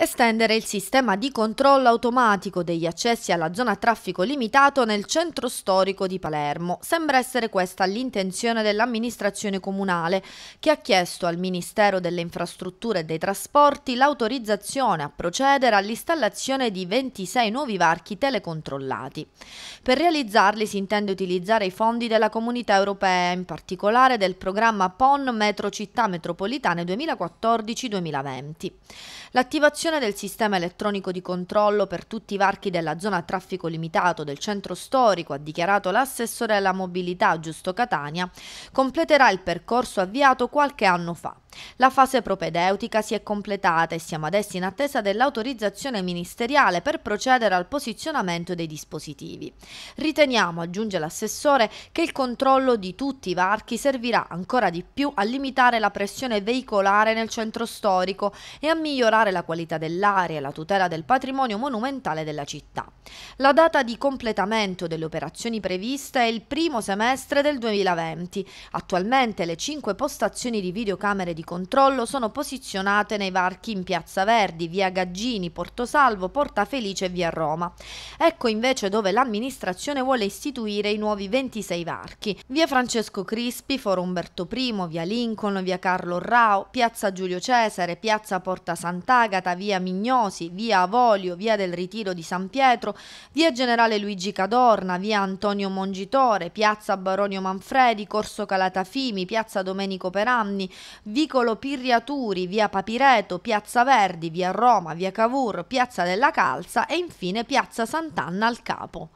Estendere il sistema di controllo automatico degli accessi alla zona traffico limitato nel centro storico di Palermo. Sembra essere questa l'intenzione dell'amministrazione comunale che ha chiesto al Ministero delle Infrastrutture e dei Trasporti l'autorizzazione a procedere all'installazione di 26 nuovi varchi telecontrollati. Per realizzarli si intende utilizzare i fondi della Comunità Europea, in particolare del programma PON Metro Città Metropolitane 2014-2020. L'attivazione L'introduzione del sistema elettronico di controllo per tutti i varchi della zona a traffico limitato del centro storico, ha dichiarato l'assessore alla mobilità Giusto Catania, completerà il percorso avviato qualche anno fa. La fase propedeutica si è completata e siamo adesso in attesa dell'autorizzazione ministeriale per procedere al posizionamento dei dispositivi. Riteniamo, aggiunge l'assessore, che il controllo di tutti i varchi servirà ancora di più a limitare la pressione veicolare nel centro storico e a migliorare la qualità dell'aria e la tutela del patrimonio monumentale della città. La data di completamento delle operazioni previste è il primo semestre del 2020. Attualmente le cinque postazioni di videocamere di controllo sono posizionate nei varchi in Piazza Verdi, via Gaggini, Porto Salvo, Porta Felice e via Roma. Ecco invece dove l'amministrazione vuole istituire i nuovi 26 varchi. Via Francesco Crispi, Foro Umberto I, via Lincoln, via Carlo Rao, piazza Giulio Cesare, piazza Porta Sant'Agata, via Mignosi, via Avolio, via del Ritiro di San Pietro, via Generale Luigi Cadorna, via Antonio Mongitore, piazza Baronio Manfredi, Corso Calatafimi, piazza Domenico Peranni, Vico Nicolo Pirriaturi, via Papireto, piazza Verdi, via Roma, via Cavour, piazza della Calza e infine piazza Sant'Anna al Capo.